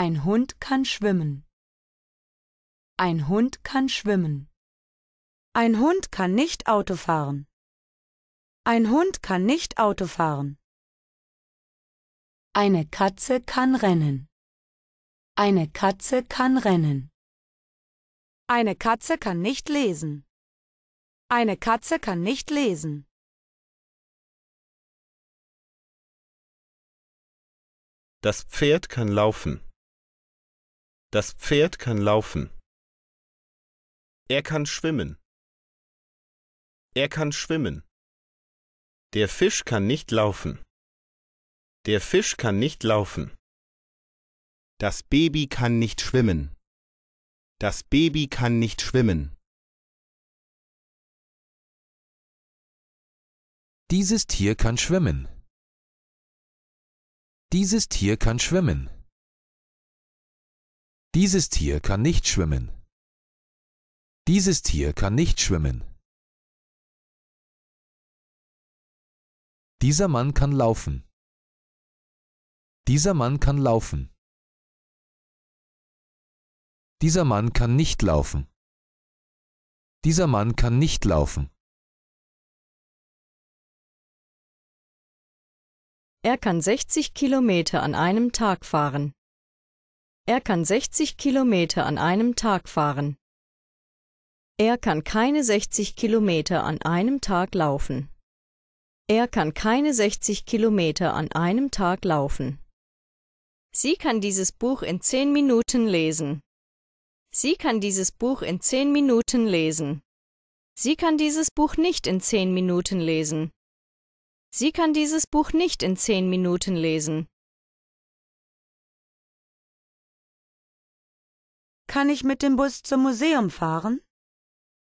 Ein Hund kann schwimmen. Ein Hund kann schwimmen. Ein Hund kann nicht Auto fahren. Ein Hund kann nicht Auto fahren. Eine Katze kann rennen. Eine Katze kann rennen. Eine Katze kann nicht lesen. Eine Katze kann nicht lesen. Das Pferd kann laufen. Das Pferd kann laufen. Er kann schwimmen. Er kann schwimmen. Der Fisch kann nicht laufen. Der Fisch kann nicht laufen. Das Baby kann nicht schwimmen. Das Baby kann nicht schwimmen. Dieses Tier kann schwimmen. Dieses Tier kann schwimmen. Dieses Tier kann nicht schwimmen. Dieses Tier kann nicht schwimmen. Dieser Mann kann laufen. Dieser Mann kann laufen. Dieser Mann kann nicht laufen. Dieser Mann kann nicht laufen. Er kann 60 Kilometer an einem Tag fahren. Er kann 60 Kilometer an einem Tag fahren. Er kann keine 60 Kilometer an einem Tag laufen. Er kann keine 60 Kilometer an einem Tag laufen. Sie kann dieses Buch in zehn Minuten lesen. Sie kann dieses Buch in zehn Minuten lesen. Sie kann dieses Buch nicht in zehn Minuten lesen. Sie kann dieses Buch nicht in zehn Minuten lesen. Kann ich mit dem Bus zum Museum fahren?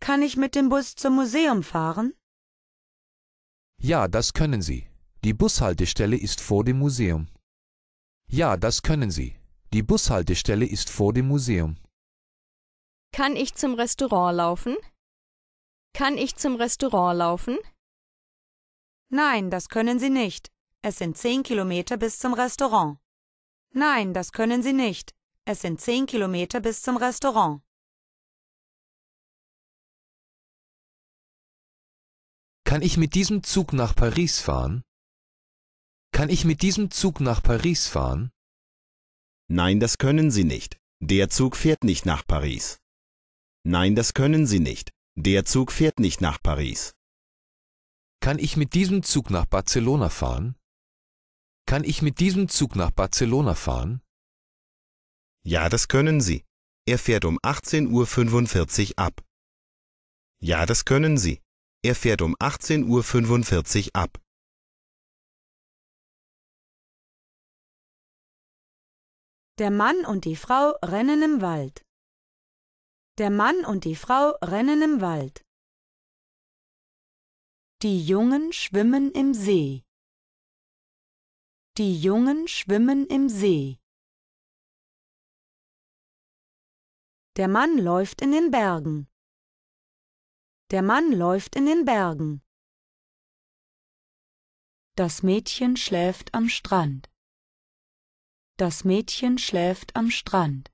Kann ich mit dem Bus zum Museum fahren? Ja, das können Sie. Die Bushaltestelle ist vor dem Museum. Ja, das können Sie. Die Bushaltestelle ist vor dem Museum. Kann ich zum Restaurant laufen? Kann ich zum Restaurant laufen? Nein, das können Sie nicht. Es sind zehn Kilometer bis zum Restaurant. Nein, das können Sie nicht. Es sind zehn Kilometer bis zum Restaurant. Kann ich mit diesem Zug nach Paris fahren? Kann ich mit diesem Zug nach Paris fahren? Nein, das können Sie nicht. Der Zug fährt nicht nach Paris. Nein, das können Sie nicht. Der Zug fährt nicht nach Paris. Kann ich mit diesem Zug nach Barcelona fahren? Kann ich mit diesem Zug nach Barcelona fahren? Ja, das können Sie. Er fährt um 18.45 Uhr ab. Ja, das können Sie. Er fährt um 18.45 Uhr ab. Der Mann und die Frau rennen im Wald. Der Mann und die Frau rennen im Wald. Die Jungen schwimmen im See. Die Jungen schwimmen im See. Der Mann läuft in den Bergen. Der Mann läuft in den Bergen. Das Mädchen schläft am Strand. Das Mädchen schläft am Strand.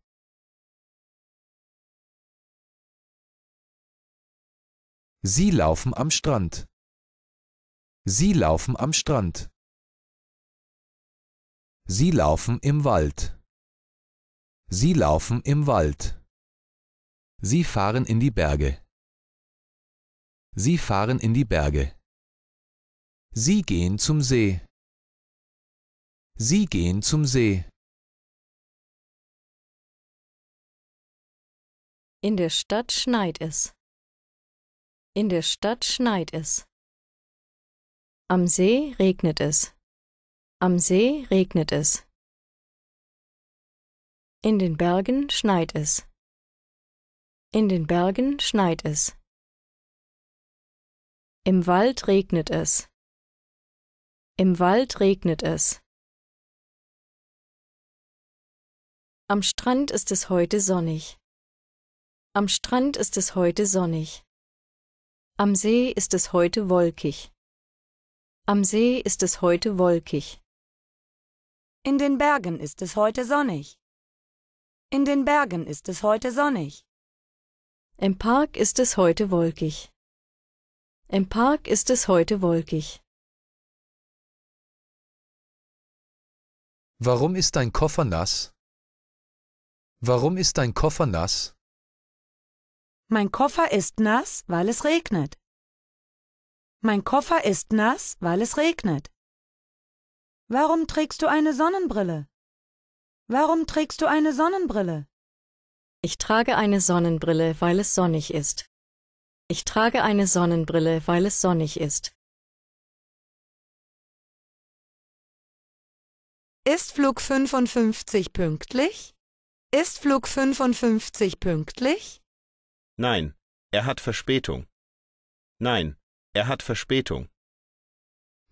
Sie laufen am Strand. Sie laufen am Strand. Sie laufen im Wald. Sie laufen im Wald. Sie fahren in die Berge. Sie fahren in die Berge. Sie gehen zum See. Sie gehen zum See. In der Stadt schneit es. In der Stadt schneit es. Am See regnet es. Am See regnet es. In den Bergen schneit es. In den Bergen schneit es. Im Wald regnet es. Im Wald regnet es. Am Strand ist es heute sonnig. Am Strand ist es heute sonnig. Am See ist es heute wolkig. Am See ist es heute wolkig. In den Bergen ist es heute sonnig. In den Bergen ist es heute sonnig. Im Park ist es heute wolkig. Im Park ist es heute wolkig. Warum ist dein Koffer nass? Warum ist dein Koffer nass? Mein Koffer ist nass, weil es regnet. Mein Koffer ist nass, weil es regnet. Warum trägst du eine Sonnenbrille? Warum trägst du eine Sonnenbrille? Ich trage eine Sonnenbrille, weil es sonnig ist. Ich trage eine Sonnenbrille, weil es sonnig ist. Ist Flug 55 pünktlich? Ist Flug 55 pünktlich? Nein, er hat Verspätung. Nein, er hat Verspätung.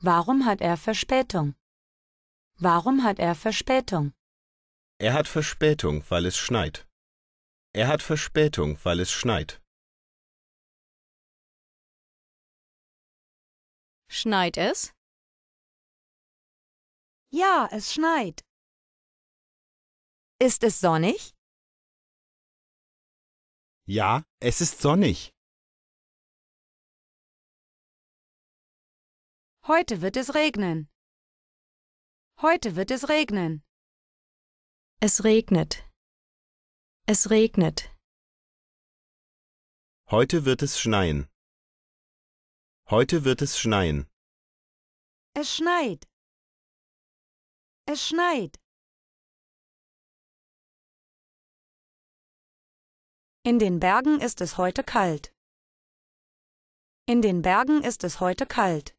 Warum hat er Verspätung? Warum hat er Verspätung? Er hat Verspätung, weil es schneit. Er hat Verspätung, weil es schneit. Schneit es? Ja, es schneit. Ist es sonnig? Ja, es ist sonnig. Heute wird es regnen. Heute wird es regnen. Es regnet. Es regnet. Heute wird es schneien. Heute wird es schneien. Es schneit. Es schneit. In den Bergen ist es heute kalt. In den Bergen ist es heute kalt.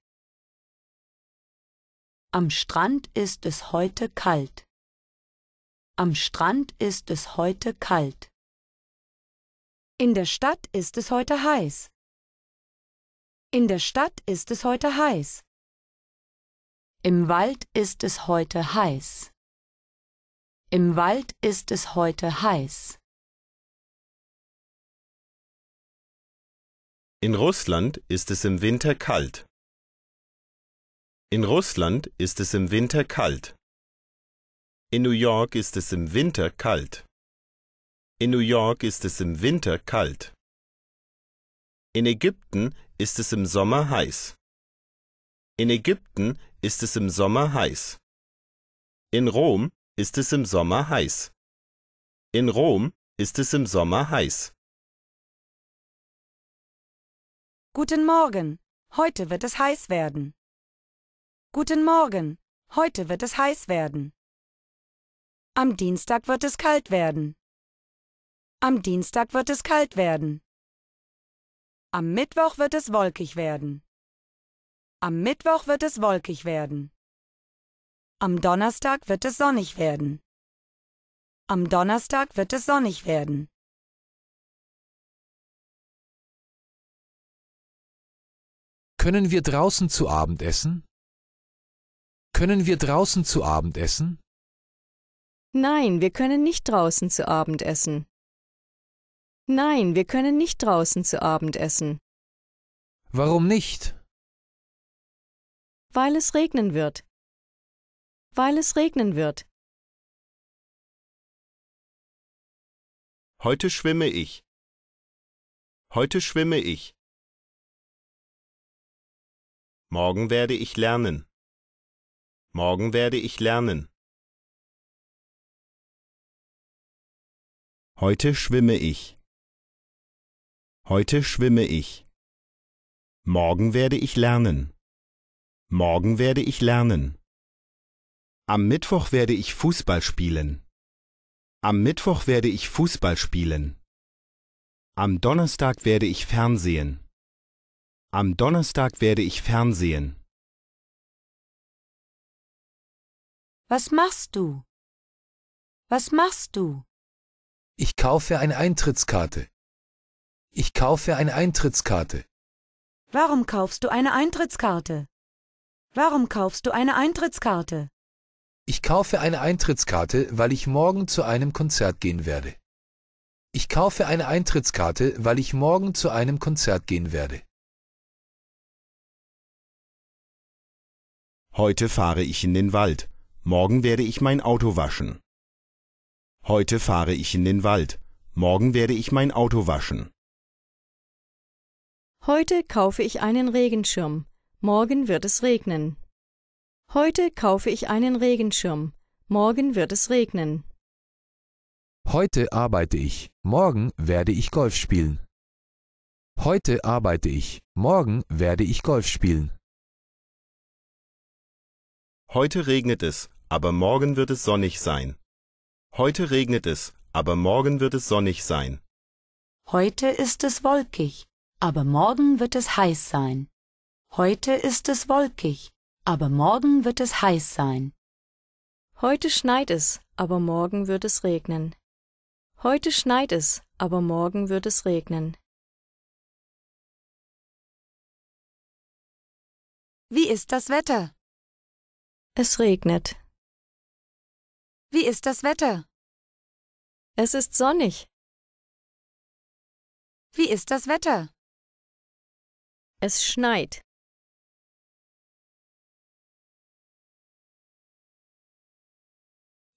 Am Strand ist es heute kalt. Am Strand ist es heute kalt. In der Stadt ist es heute heiß. In der Stadt ist es heute heiß. Im Wald ist es heute heiß. Im Wald ist es heute heiß. In Russland ist es im Winter kalt. In Russland ist es im Winter kalt. In New York ist es im Winter kalt. In New York ist es im Winter kalt. In Ägypten ist es im Sommer heiß. In Ägypten ist es im Sommer heiß. In Rom ist es im Sommer heiß. In Rom ist es im Sommer heiß. Guten Morgen, heute wird es heiß werden. Guten Morgen, heute wird es heiß werden. Am Dienstag wird es kalt werden. Am Dienstag wird es kalt werden. Am Mittwoch wird es wolkig werden. Am Mittwoch wird es wolkig werden. Am Donnerstag wird es sonnig werden. Am Donnerstag wird es sonnig werden. Können wir draußen zu Abend essen? Können wir draußen zu Abend essen? Nein, wir können nicht draußen zu Abend essen. Nein, wir können nicht draußen zu Abend essen. Warum nicht? Weil es regnen wird. Weil es regnen wird. Heute schwimme ich. Heute schwimme ich. Morgen werde ich lernen. Morgen werde ich lernen. Heute schwimme ich. Heute schwimme ich. Morgen werde ich lernen. Morgen werde ich lernen. Am Mittwoch werde ich Fußball spielen. Am Mittwoch werde ich Fußball spielen. Am Donnerstag werde ich Fernsehen. Am Donnerstag werde ich Fernsehen. Was machst du? Was machst du? Ich kaufe eine Eintrittskarte. Ich kaufe eine Eintrittskarte. Warum kaufst du eine Eintrittskarte? Warum kaufst du eine Eintrittskarte? Ich kaufe eine Eintrittskarte, weil ich morgen zu einem Konzert gehen werde. Ich kaufe eine Eintrittskarte, weil ich morgen zu einem Konzert gehen werde. Heute fahre ich in den Wald. Morgen werde ich mein Auto waschen. Heute fahre ich in den Wald. Morgen werde ich mein Auto waschen. Heute kaufe ich einen Regenschirm. Morgen wird es regnen. Heute kaufe ich einen Regenschirm. Morgen wird es regnen. Heute arbeite ich. Morgen werde ich Golf spielen. Heute arbeite ich. Morgen werde ich Golf spielen. Heute regnet es, aber morgen wird es sonnig sein. Heute regnet es, aber morgen wird es sonnig sein. Heute ist es wolkig, aber morgen wird es heiß sein. Heute ist es wolkig, aber morgen wird es heiß sein. Heute schneit es, aber morgen wird es regnen. Heute schneit es, aber morgen wird es regnen. Wie ist das Wetter? Es regnet. Wie ist das Wetter? Es ist sonnig. Wie ist das Wetter? Es schneit.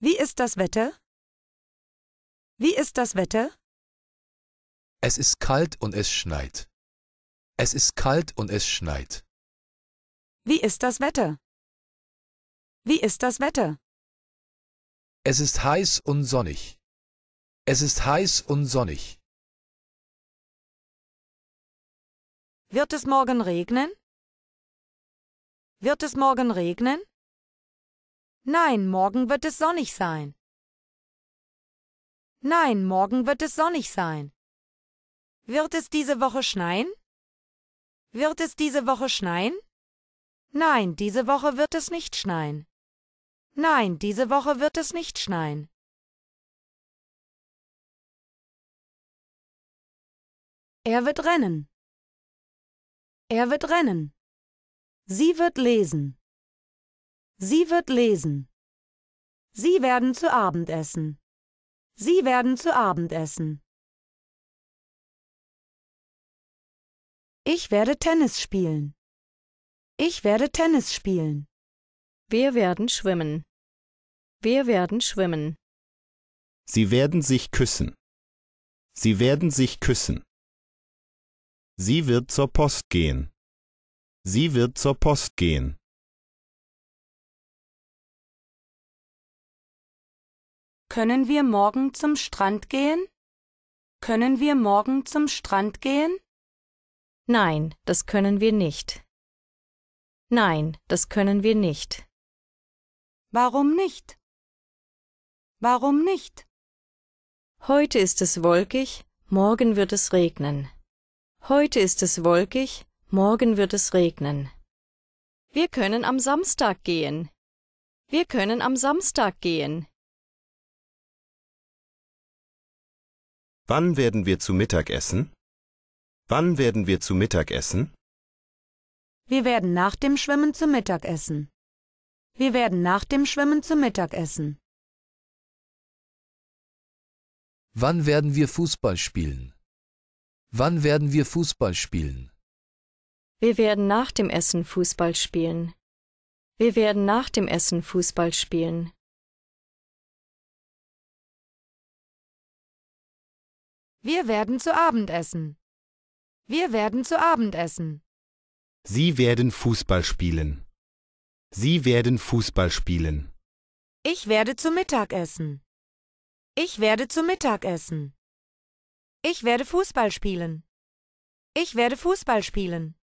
Wie ist das Wetter? Wie ist das Wetter? Es ist kalt und es schneit. Es ist kalt und es schneit. Wie ist das Wetter? Wie ist das Wetter? Es ist heiß und sonnig. Es ist heiß und sonnig. Wird es morgen regnen? Wird es morgen regnen? Nein, morgen wird es sonnig sein. Nein, morgen wird es sonnig sein. Wird es diese Woche schneien? Wird es diese Woche schneien? Nein, diese Woche wird es nicht schneien. Nein, diese Woche wird es nicht schneien. Er wird rennen. Er wird rennen. Sie wird lesen. Sie wird lesen. Sie werden zu Abend essen. Sie werden zu Abend essen. Ich werde Tennis spielen. Ich werde Tennis spielen. Wir werden schwimmen. Wir werden schwimmen. Sie werden sich küssen. Sie werden sich küssen. Sie wird zur Post gehen. Sie wird zur Post gehen. Können wir morgen zum Strand gehen? Können wir morgen zum Strand gehen? Nein, das können wir nicht. Nein, das können wir nicht. Warum nicht? Warum nicht? Heute ist es wolkig, morgen wird es regnen. Heute ist es wolkig, morgen wird es regnen. Wir können am Samstag gehen. Wir können am Samstag gehen. Wann werden wir zu Mittag essen? Wann werden wir zu Mittag essen? Wir werden nach dem Schwimmen zu Mittag essen. Wir werden nach dem Schwimmen zu Mittag essen. Wann werden wir Fußball spielen? Wann werden wir Fußball spielen? Wir werden nach dem Essen Fußball spielen. Wir werden nach dem Essen Fußball spielen. Wir werden zu Abend essen. Wir werden zu Abend essen. Sie werden Fußball spielen. Sie werden Fußball spielen. Ich werde zu Mittag essen. Ich werde zu Mittag essen. Ich werde Fußball spielen. Ich werde Fußball spielen.